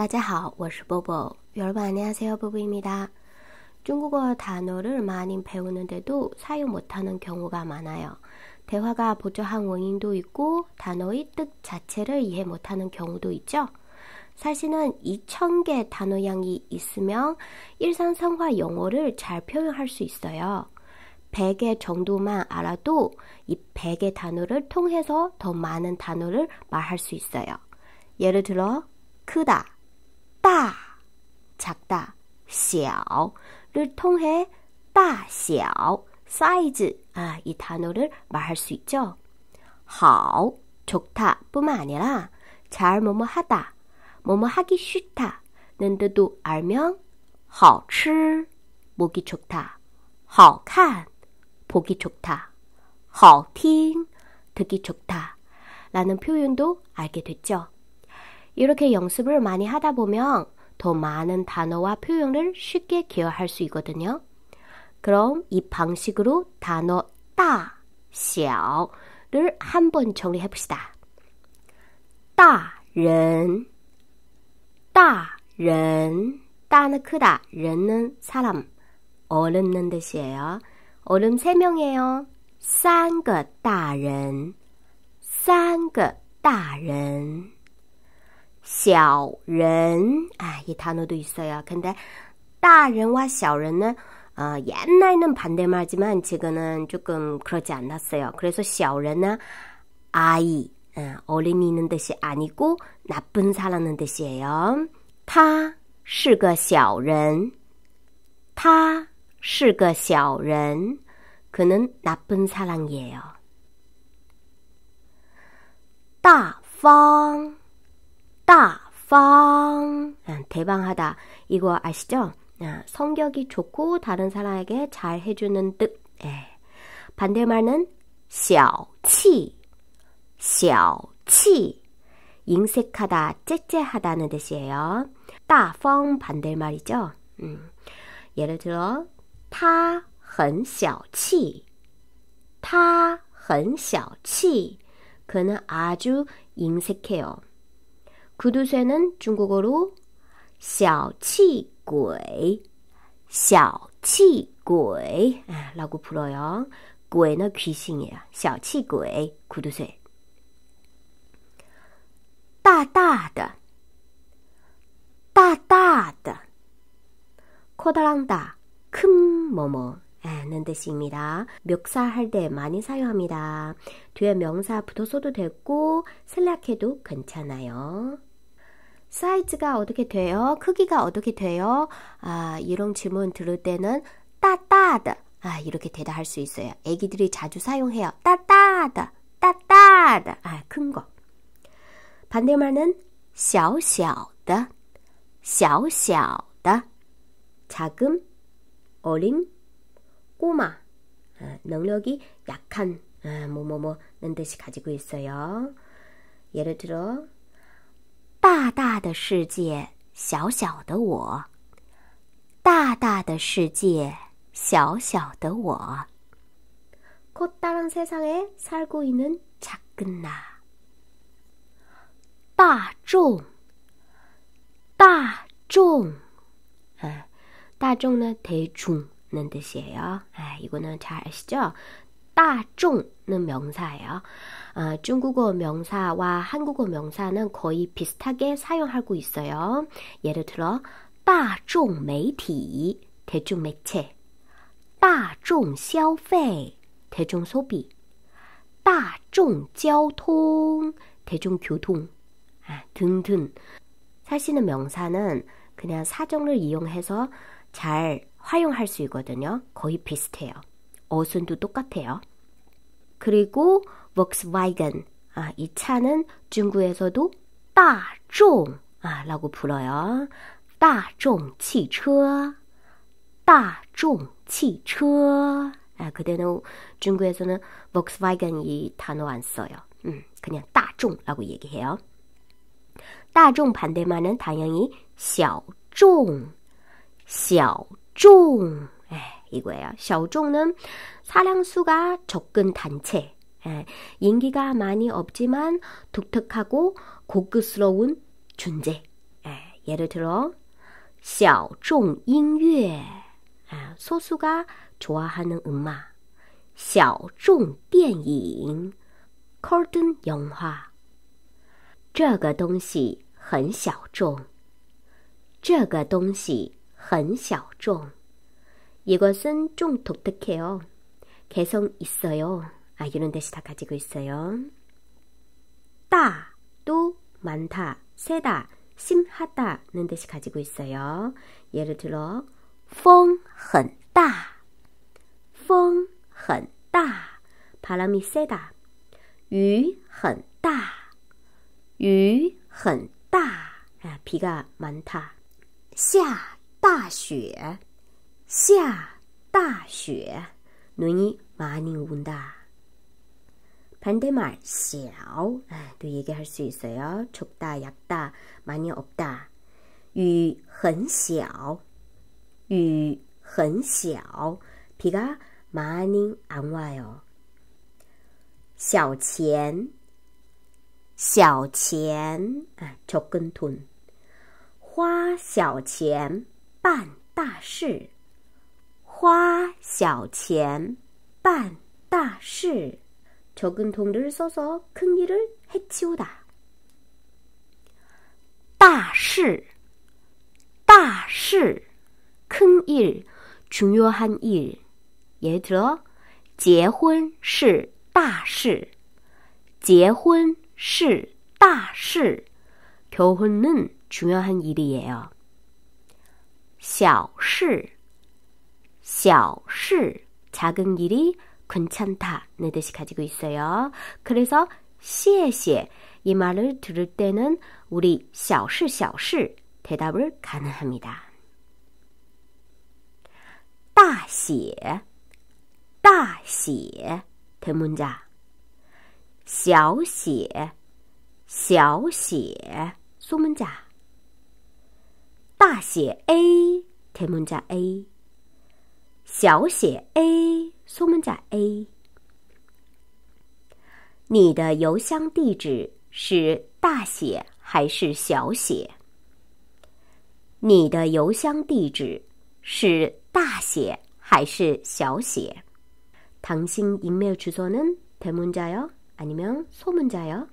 大家好，我是波波。여러분안녕하세요보보입니다 중국어 단어를 많이 배우는데도 사용 못하는 경우가 많아요. 대화가 보조한 원인도 있고 단어의 뜻 자체를 이해 못하는 경우도 있죠. 사실은 2,000개 단어 양이 있으면 일상생활 영어를 잘 표현할 수 있어요. 100개 정도만 알아도 이 100개 단어를 통해서 더 많은 단어를 말할 수 있어요. 예를 들어 크다 大, 작다, 小를 통해 大小, 사이즈, 아, 이 단어를 말할 수 있죠. 好, 좋다 뿐만 아니라 잘 뭐뭐 하다, 뭐뭐 하기 쉽다 는 뜻도 알면 好吃, 보기 좋다, 好看, 보기 좋다, 好听, 듣기 좋다 라는 표현도 알게 됐죠. 이렇게 연습을 많이 하다 보면 더 많은 단어와 표현을 쉽게 기억할 수 있거든요. 그럼 이 방식으로 단어 따, 小를 한번 정리해 봅시다. 大人,大人, 따는 크다, 人는 사람, 어른은 뜻이에요. 어른 3명이에요. 3个大人,3个大人. 小人, 아, 이 단어도 있어요. 근데 大人과 小人은 어, 옛날는 반대말지만 지금은 조금 그러지 않았어요. 그래서 小人은 아이, 어, 어린이 는 뜻이 아니고 나쁜 사람은 뜻이에요. 他是个小人,他是个小人. 그는 나쁜 사랑이에요. 大方 따팡 대방하다 이거 아시죠? 아, 성격이 좋고 다른 사람에게 잘 해주는 뜻. 예. 반대말은 小气,小气, 잉색하다, 째째하다는 뜻이에요. 따펑 반대말이죠. 음. 예를 들어, 他很小气,他很小气. 그는 아주 잉색해요. 구두쇠는 중국어로 小气鬼,小气鬼라고 불어요. 꾀는 귀신이에요. 小气鬼, 구두쇠. 大大的,大大的. 커다란 다, 큰 뭐뭐. 는 뜻입니다. 묘사할 때 많이 사용합니다. 뒤에 명사 붙어서도 됐고슬랙해도 괜찮아요. 사이즈가 어떻게 돼요? 크기가 어떻게 돼요? 아, 이런 질문 들을 때는 따따다. 아, 이렇게 대답할 수 있어요. 애기들이 자주 사용해요. 따따다. 따따다. 아, 큰 거. 반대말은 小小的.小小的. 작은, 어린, 꼬마. 아, 능력이 약한, 뭐뭐뭐는 아, 뜻이 가지고 있어요. 예를 들어, 大大的世界，小小的我；大大的世界，小小的我。커다란세상에살고있는작은 나。 大众，大众，哎，大众呢？대중는뜻이에요哎，이거는잘아시죠 아, 아, 따종는 명사예요. 어, 중국어 명사와 한국어 명사는 거의 비슷하게 사용하고 있어요. 예를 들어, 大众媒体 대중 매체, 大众消费 대중 소비, 大众交通 대중 교통 아, 등등. 사실은 명사는 그냥 사정을 이용해서 잘 활용할 수 있거든요. 거의 비슷해요. 어순도 똑같아요. 그리고 Volkswagen 아, 이 차는 중국에서도 大众 아, 라고 불어요. 다종 汽车 다종 汽车 아, 그대는 중국에서는 Volkswagen 이 단어 안 써요. 음, 그냥 다종라고 얘기해요. 다종 반대말은 당연히 小众,小众 이거예요. 小众은 사랑수가 적은 단체. 예, 인기가 많이 없지만 독특하고 고급스러운 존재. 예, 를 들어 小众音乐 아, 예, 소수가 좋아하는 음악. 小众电影 컬든 영화. 这个东西很小众.这个东西很小众。 이것은 좀 독특해요. 개성 있어요. 아, 이런 대시 다 가지고 있어요. 따도 많다, 세다, 심하다는 대시 가지고 있어요. 예를 들어, 风很大,风很大. 바람이 세다. 雨很大,雨很大. 아, 비가 많다. 下大雪下大雪，侬尼马尼唔大。潘得马小哎，对一个还是水哦，出大压大马尼唔大。雨很小，雨很小，皮个马尼安外哦。小钱，小钱哎，抽根吞，花小钱办大事。 花小钱办大事적은 돈을 써서 큰 일을 해치우다. 大事,大事,큰 일, 중요한 일. 예를 들어, 结婚是大事,结婚是大事. 결혼은 중요한 일이에요. 小事小事 작은 일이 괜찮다는 뜻이 가지고 있어요. 그래서 谢谢이 말을 들을 때는 우리 小事小事 대답을 가능합니다. 大写大写 대문자 小写小写 소문자 大写 A 대문자 A 小写 a 说明甲 a 你的邮箱地址是大写还是小写你的邮箱地址是大写还是小写糖心迎面出错呢甜梦甲哟爱你们哟说梦甲哟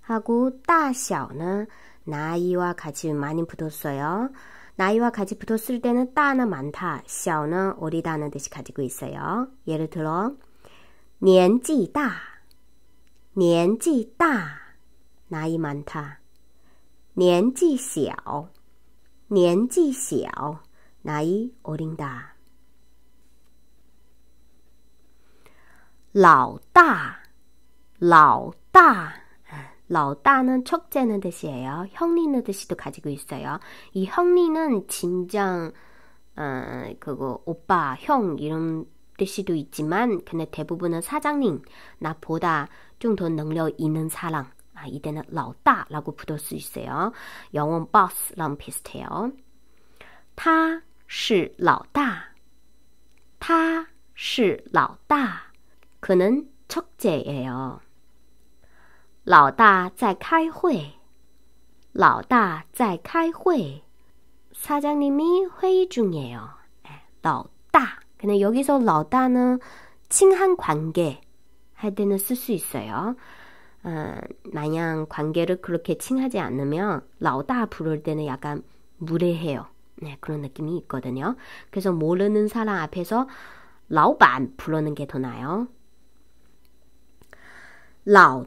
哈姑大小呢拿伊娃卡去买点葡萄水哦 나이와 같이 붙었을 때는 따는 많다, 小는 어리다는 뜻이 가지고 있어요. 예를 들어, 年纪大,年纪大, 나이 많다. 年纪小,年纪小, 나이 어린다. 老大,老大, 老大는 첫째는 뜻이에요. 형님는 뜻이도 가지고 있어요. 이형님은 진정 어, 그거 오빠, 형 이런 뜻이도 있지만 근데 대부분은 사장님, 나보다 좀 더 능력 있는 사람 아, 이때는 老大라고 부를 수 있어요. 영어 boss랑 비슷해요. 他是老大他是老大 그는 첫째예요. 老大在开会。老大在开会。사장님이회의중이에 요。 老大。근데여기서老大는친한관계할 때는 쓸 수 있어요. 어, 마냥 관계를 그렇게 친하지 않으면 라오 부를 때는 약간 무례해요. 네, 그런 느낌이 있거든요. 그래서 모르는 사람 앞에서 라오 부르는 게 더 나아요. 라오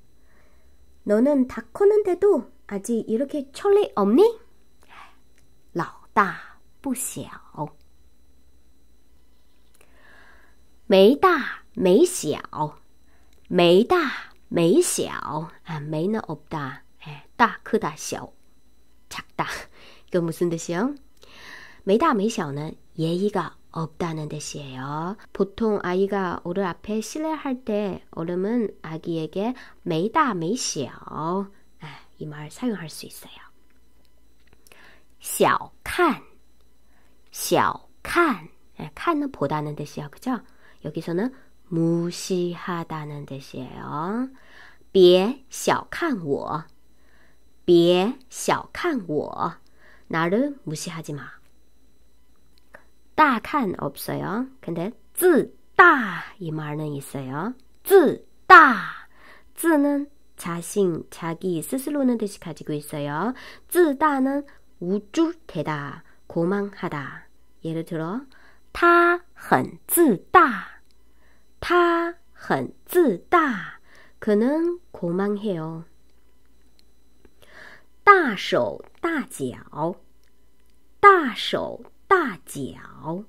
너는 다 컸는데도 아직 이렇게 철이 없니? 老大不小没大没小没大没小 아, 没는 없다. 에, 예, 다 크다 小 작다. 그 무슨 뜻이요? 没大没小는 예의가 없다는 뜻이에요. 보통 아이가 얼음 앞에 실례할 때얼음은 아기에게 메이다 메시오이말 아, 사용할 수 있어요. 小看,小看, 看은 예, 보다는 뜻이에요. 그죠? 여기서는 무시하다는 뜻이에요. 别小看我,别小看我, 나를 무시하지 마. 따칸 없어요. 근데 쯔따 이 말은 있어요. 쯔따 쯔는 자신, 자기 스스로는 뜻이 가지고 있어요. 쯔다는 우쭐대다, 고망하다. 예를 들어 他很自大,他很自大. 그는 고망해요. 大手大脚,大手大脚.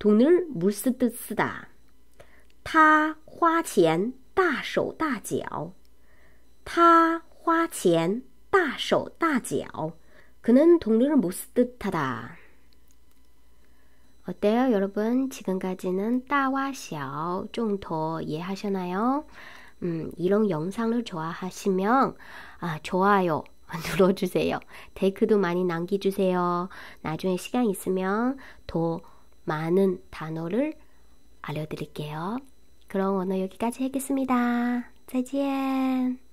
돈을 물쓰듯 쓰다. 他花钱大手大脚.他花钱大手大脚. 그는 돈을 못 쓰듯 하다. 어때요, 여러분? 지금까지는 따와샤 좀더 이해하셨나요? 음, 이런 영상을 좋아하시면 아, 좋아요 눌러주세요. 댓크도 많이 남겨주세요. 나중에 시간 있으면 더 많은 단어를 알려드릴게요. 그럼 오늘 여기까지 하겠습니다. 짜지